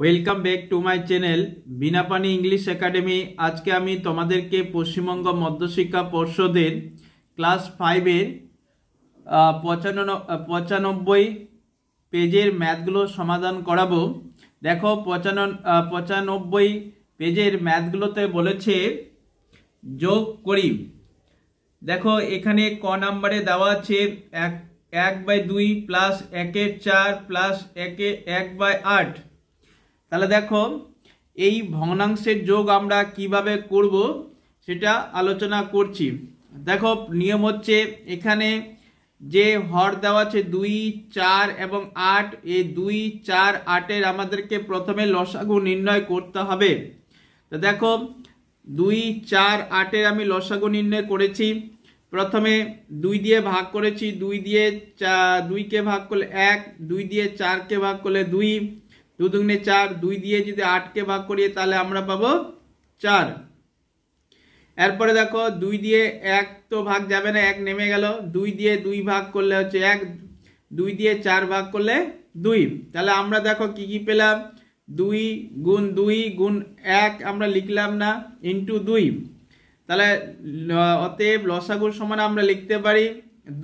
Welcome back to my channel Binapani English academy আজকে আমি তোমাদেরকে পশ্চিমবঙ্গ মধ্যশিক্ষা পর্ষদের ক্লাস ফাইভের পঁচানন পঁচানব্বই পেজের ম্যাথগুলো সমাধান করাবো দেখো পঁচান পঁচানব্বই পেজের ম্যাথগুলোতে বলেছে যোগ করি দেখো এখানে ক নাম্বারে দেওয়া আছে এক এক বাই দুই প্লাস একের চার প্লাস একে এক বাই আট তাহলে দেখো এই ভগ্নাংশের যোগ আমরা কিভাবে করব সেটা আলোচনা করছি দেখো নিয়ম হচ্ছে এখানে যে হর দেওয়া আছে দুই চার এবং আট এই দুই চার আটের আমাদেরকে প্রথমে লসাগু নির্ণয় করতে হবে তো দেখো দুই চার আটের আমি লসাগু নির্ণয় করেছি প্রথমে দুই দিয়ে ভাগ করেছি দুই দিয়ে চা দুইকে ভাগ করলে এক দুই দিয়ে চারকে ভাগ করলে দুই দু দুগুণে চার দুই দিয়ে যদি আটকে ভাগ করি তাহলে আমরা পাব চার এরপরে দেখো দুই দিয়ে এক তো ভাগ যাবে না এক নেমে গেল দুই দিয়ে দুই ভাগ করলে হচ্ছে এক দুই দিয়ে চার ভাগ করলে দুই তাহলে আমরা দেখো কি কি পেলাম দুই গুণ দুই গুণ এক আমরা লিখলাম না ইন্টু দুই তাহলে অতএব লসাগুর সমান আমরা লিখতে পারি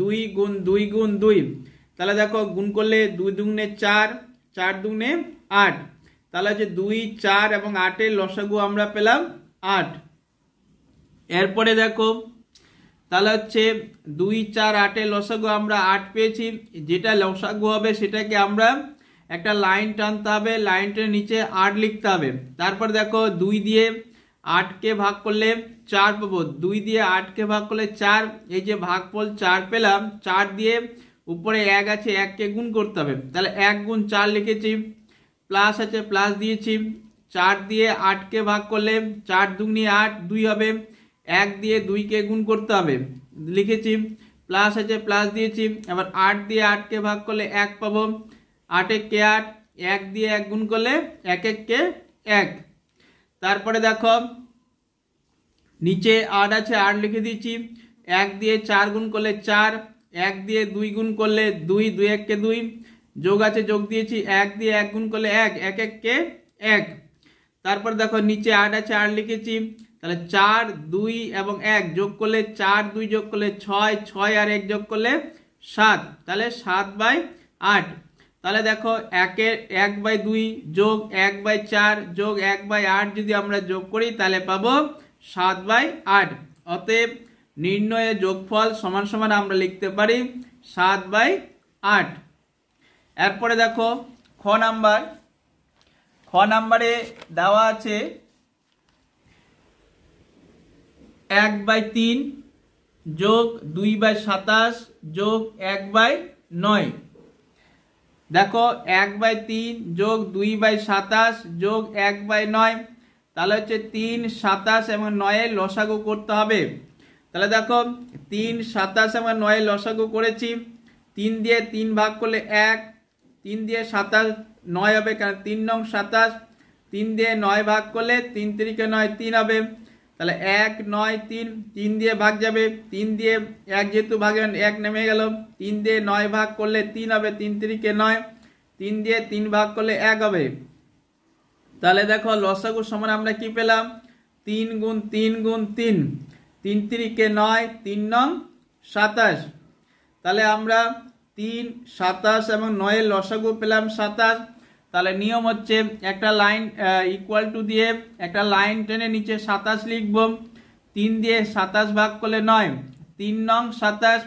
দুই গুণ দুই গুণ দুই তাহলে দেখো গুণ করলে দুই দুগুনে চার চার দুগুনে আট তাহলে যে দুই চার এবং আটের লসাগু আমরা পেলাম আট এরপরে দেখো তাহলে হচ্ছে দুই চার আটের লসাগু আমরা আট পেয়েছি যেটা লসাগু হবে সেটাকে আমরা একটা লাইন টানতে হবে লাইনটার নিচে আট লিখতে হবে তারপর দেখো দুই দিয়ে আটকে ভাগ করলে চার পাবো দুই দিয়ে আটকে ভাগ করলে চার এই যে ভাগ ভাগফল চার পেলাম চার দিয়ে উপরে এক আছে এককে গুণ করতে হবে তাহলে এক গুণ চার লিখেছি প্লাস আছে প্লাস দিয়েছি চার দিয়ে আটকে ভাগ করলে চার দুগুনি আট দুই হবে এক দিয়ে দুইকে গুণ করতে হবে লিখেছি প্লাস আছে প্লাস দিয়েছি এবার আট দিয়ে আটকে ভাগ করলে এক পাবো আটে কে আট এক দিয়ে এক গুণ করলে এক এক কে এক তারপরে দেখো নিচে আট আছে আট লিখে দিয়েছি এক দিয়ে চার গুণ করলে চার এক দিয়ে দুই গুণ করলে দুই দুই এককে দুই যোগ আছে যোগ দিয়েছি এক দিয়ে এক গুণ করলে এক এক এককে এক তারপর দেখো নিচে আট আছে আট লিখেছি তাহলে চার দুই এবং এক যোগ করলে চার দুই যোগ করলে ছয় ছয় আর এক যোগ করলে সাত তাহলে সাত বাই আট তাহলে দেখো একে এক বাই দুই যোগ এক বাই চার যোগ এক বাই আট যদি আমরা যোগ করি তাহলে পাবো সাত বাই আট অতএব নির্ণয়ে যোগফল সমান সমান আমরা লিখতে পারি সাত বাই আট এরপরে দেখো খ নাম্বার খ নাম্বারে দেওয়া আছে এক বাই তিন যোগ দুই বাই সাতাশ যোগ এক বাই নয় দেখো এক বাই তিন যোগ দুই বাই সাতাশ যোগ এক বাই নয় তাহলে হচ্ছে তিন সাতাশ এবং নয়ে লসাগু করতে হবে তাহলে দেখো তিন সাতাশ এবং নয়ে লসাগু করেছি তিন দিয়ে তিন ভাগ করলে এক তিন দিয়ে সাতাশ নয় হবে কারণ তিন নং সাতাশ তিন দিয়ে নয় ভাগ করলে তিন তিরিকে নয় তিন হবে তাহলে এক নয় তিন তিন দিয়ে ভাগ যাবে তিন দিয়ে এক যেহেতু ভাগে এক নেমে গেল তিন দিয়ে নয় ভাগ করলে তিন হবে তিন তিরিকে নয় তিন দিয়ে তিন ভাগ করলে এক হবে তাহলে দেখো লসাগুর সমান আমরা কি পেলাম তিন গুণ তিন গুণ তিন তিন তিরিকে নয় তিন নং সাতাশ তাহলে আমরা তিন সাতাশ এবং নয়ের লসাগু পেলাম সাতাশ তাহলে নিয়ম হচ্ছে একটা লাইন ইকুয়াল টু দিয়ে একটা লাইন টেনে নিচে সাতাশ লিখব তিন দিয়ে সাতাশ ভাগ করলে নয় তিন নং সাতাশ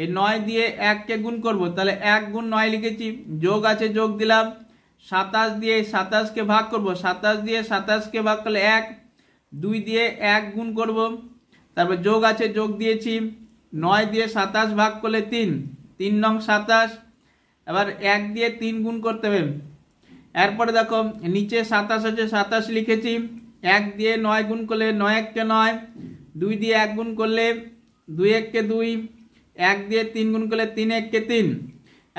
এই নয় দিয়ে এককে গুণ করব তাহলে এক গুণ নয় লিখেছি যোগ আছে যোগ দিলাম সাতাশ দিয়ে সাতাশকে ভাগ করব সাতাশ দিয়ে সাতাশকে ভাগ করলে এক দুই দিয়ে এক গুণ করব তারপর যোগ আছে যোগ দিয়েছি নয় দিয়ে সাতাশ ভাগ করলে তিন তিন নং সাতাশ এবার এক দিয়ে তিন গুণ করতে হবে এরপরে দেখো নিচে সাতাশ আছে সাতাশ লিখেছি এক দিয়ে নয় গুণ করলে নয় এককে নয় দুই দিয়ে এক গুণ করলে দুই এককে দুই এক দিয়ে তিন গুণ করলে তিন এককে তিন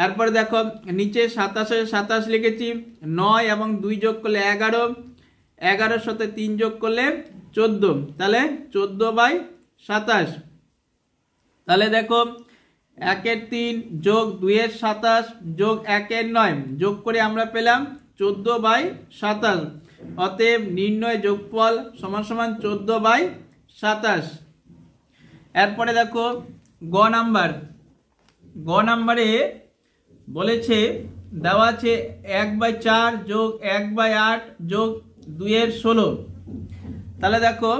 এরপরে দেখো নিচে সাতাশে সাতাশ লিখেছি নয় এবং দুই যোগ করলে এগারো এগারোর সাথে তিন যোগ করলে চোদ্দো তাহলে চোদ্দো বাই সাতাশ তাহলে দেখো একের তিন যোগ দুইয়ের সাতাশ যোগ একের নয় যোগ করে আমরা পেলাম চোদ্দো বাই সাতাশ অতএব নির্ণয় যোগফল সমান সমান চোদ্দো বাই সাতাশ এরপরে দেখো গ নাম্বার গ নাম্বারে বলেছে দেওয়া আছে এক বাই চার যোগ এক বাই আট যোগ দুইয়ের ষোলো তাহলে দেখো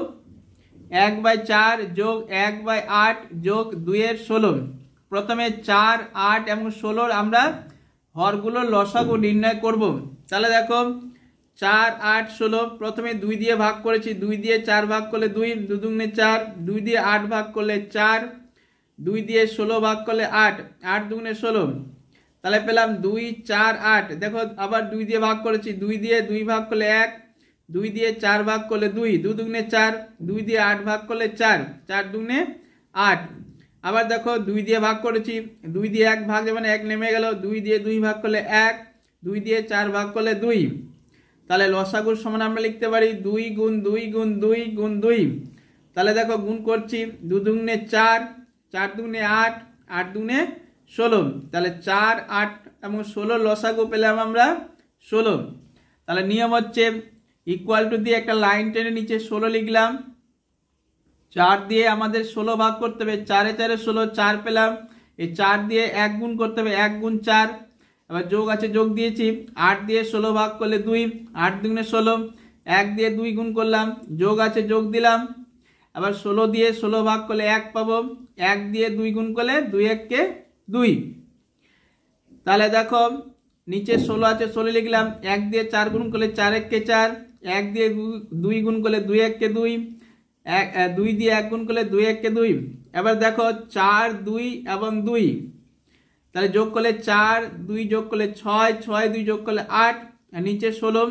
এক বাই চার যোগ এক বাই আট যোগ দুইয়ের ষোলো প্রথমে চার আট এবং ষোলোর আমরা হরগুলো লসাগু নির্ণয় করব। তাহলে দেখো চার আট ষোলো প্রথমে দুই দিয়ে ভাগ করেছি দুই দিয়ে চার ভাগ করলে দুই দুদুগুনে চার দুই দিয়ে আট ভাগ করলে চার দুই দিয়ে ষোলো ভাগ করলে আট আট দুগুনে ষোলো তাহলে পেলাম দুই চার আট দেখো আবার দুই দিয়ে ভাগ করেছি দুই দিয়ে দুই ভাগ করলে এক দুই দিয়ে চার ভাগ করলে দুই দুদুগুনে চার দুই দিয়ে আট ভাগ করলে চার চার দুগুনে আট আবার দেখো দুই দিয়ে ভাগ করেছি দুই দিয়ে এক ভাগ যেমন এক নেমে গেল দুই দিয়ে দুই ভাগ করলে এক দুই দিয়ে চার ভাগ করলে দুই তাহলে লসাগুর সমান আমরা লিখতে পারি দুই গুণ দুই গুণ দুই গুণ দুই তাহলে দেখো গুণ করছি দু দুগুনে চার চার দুগুনে আট আট দুগুনে ষোলো তাহলে চার আট এবং ষোলো লসাগু পেলাম আমরা ষোলো তাহলে নিয়ম হচ্ছে ইকুয়াল টু দিয়ে একটা লাইন টেনে নিচে ষোলো লিখলাম চার দিয়ে আমাদের ষোলো ভাগ করতে হবে চারে চারে ষোলো চার পেলাম এই চার দিয়ে এক গুণ করতে হবে এক গুণ চার এবার যোগ আছে যোগ দিয়েছি আট দিয়ে ষোলো ভাগ করলে দুই আট দুগুণে ষোলো এক দিয়ে দুই গুণ করলাম যোগ আছে যোগ দিলাম আবার ষোলো দিয়ে ষোলো ভাগ করলে এক পাবো এক দিয়ে দুই গুণ করলে দুই এককে দুই তাহলে দেখো নিচে ষোলো আছে ষোলো লিখলাম এক দিয়ে চার গুণ করলে চার এককে চার এক দিয়ে দুই গুণ করলে দুই এককে দুই এক দুই দিয়ে এক গুণ করলে দুই এককে দুই এবার দেখো চার দুই এবং দুই তাহলে যোগ করলে চার দুই যোগ করলে ছয় ছয় দুই যোগ করলে আট নিচে ষোলো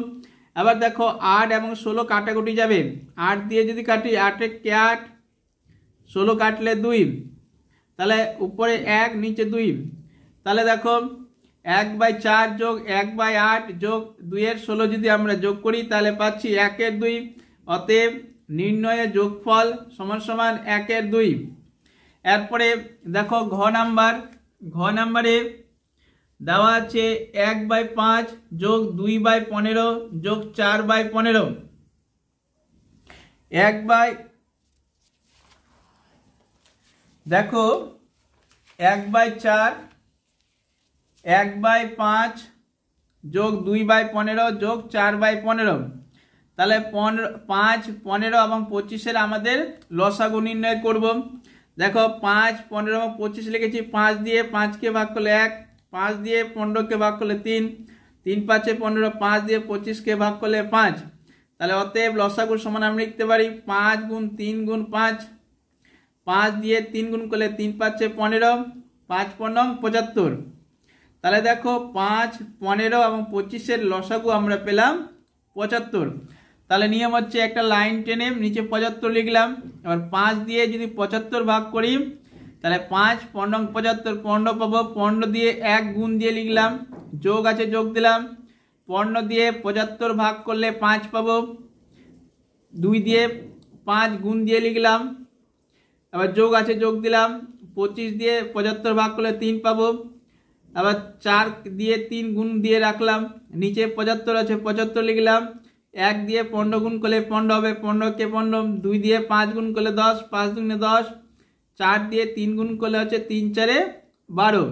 আবার দেখো আট এবং ষোলো কাটাকুটি যাবে আট দিয়ে যদি কাটি আটে কে আট ষোলো কাটলে দুই তাহলে উপরে এক নিচে দুই তাহলে দেখো এক বাই চার যোগ এক বাই আট যোগ দুইয়ের ষোলো যদি আমরা যোগ করি তাহলে পাচ্ছি একের দুই অতএব নির্ণয়ে যোগফল সমান সমান একের দুই এরপরে দেখো ঘ নাম্বার ঘ নাম্বারে দেওয়া আছে এক বাই পাঁচ যোগ দুই বাই পনেরো যোগ চার বাই পনেরো এক বাই দেখো এক বাই চার এক বাই পাঁচ যোগ দুই বাই পনেরো যোগ চার বাই পনেরো তাহলে পনেরো পাঁচ পনেরো এবং পঁচিশের আমাদের লসাগু নির্ণয় করব দেখো পাঁচ পনেরো এবং পঁচিশ লিখেছি পাঁচ দিয়ে পাঁচকে ভাগ করলে এক পাঁচ দিয়ে পনেরোকে ভাগ করলে তিন তিন পাঁচে পনেরো পাঁচ দিয়ে পঁচিশকে ভাগ করলে পাঁচ তাহলে অতএব লসাগুর সমান আমরা লিখতে পারি পাঁচ গুণ তিন গুণ পাঁচ পাঁচ দিয়ে তিন গুণ করলে তিন পাঁচে পনেরো পাঁচ পনেরো পঁচাত্তর তাহলে দেখো পাঁচ পনেরো এবং পঁচিশের লসাগু আমরা পেলাম পঁচাত্তর তাহলে নিয়ম হচ্ছে একটা লাইন টেনে নিচে পঁচাত্তর লিখলাম এবার পাঁচ দিয়ে যদি পঁচাত্তর ভাগ করি তাহলে পাঁচ পনেরো পঁচাত্তর পনেরো পাবো পনেরো দিয়ে এক গুণ দিয়ে লিখলাম যোগ আছে যোগ দিলাম পনেরো দিয়ে পঁচাত্তর ভাগ করলে পাঁচ পাবো দুই দিয়ে পাঁচ গুণ দিয়ে লিখলাম আবার যোগ আছে যোগ দিলাম পঁচিশ দিয়ে পঁচাত্তর ভাগ করলে তিন পাবো আবার চার দিয়ে তিন গুণ দিয়ে রাখলাম নিচে পঁচাত্তর আছে পঁচাত্তর লিখলাম এক দিয়ে পনেরো গুণ করলে পনেরো হবে পনেরোকে পনেরো দুই দিয়ে পাঁচ গুণ করলে দশ পাঁচ দুগুণে দশ চার দিয়ে তিন গুণ করলে হচ্ছে তিন চারে বারো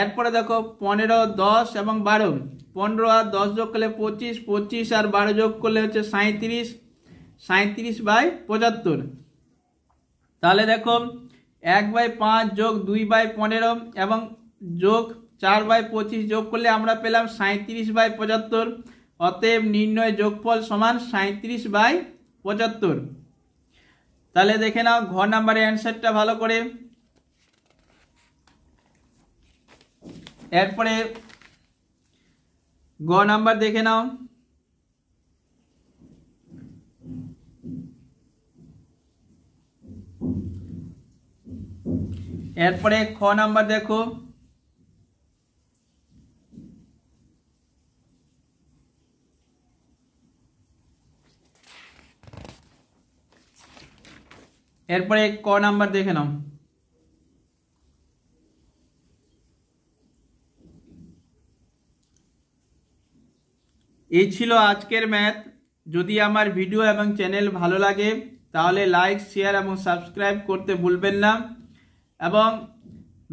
এরপরে দেখো পনেরো দশ এবং বারো পনেরো আর দশ যোগ করলে পঁচিশ পঁচিশ আর বারো যোগ করলে হচ্ছে সাঁত্রিশ সাঁত্রিশ বাই পঁচাত্তর তাহলে দেখো এক বাই পাঁচ যোগ দুই বাই পনেরো এবং যোগ চার বাই পঁচিশ যোগ করলে আমরা পেলাম সাঁত্রিশ বাই পঁচাত্তর অতএব নির্ণয় যোগফল সমান সাঁত্রিশ বাই পঁচাত্তর তাহলে দেখে নাও ঘর নাম্বারে অ্যান্সারটা ভালো করে এরপরে গ নাম্বার দেখে নাও এরপরে খ নাম্বার দেখো এরপরে ক নাম্বার দেখে নাও এই ছিল আজকের ম্যাথ যদি আমার ভিডিও এবং চ্যানেল ভালো লাগে তাহলে লাইক শেয়ার এবং সাবস্ক্রাইব করতে ভুলবেন না এবং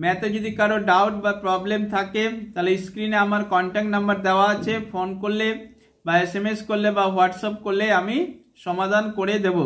ম্যাথে যদি কারো ডাউট বা প্রবলেম থাকে তাহলে স্ক্রিনে আমার কন্ট্যাক্ট নাম্বার দেওয়া আছে ফোন করলে বা এস করলে বা হোয়াটসঅ্যাপ করলে আমি সমাধান করে দেবো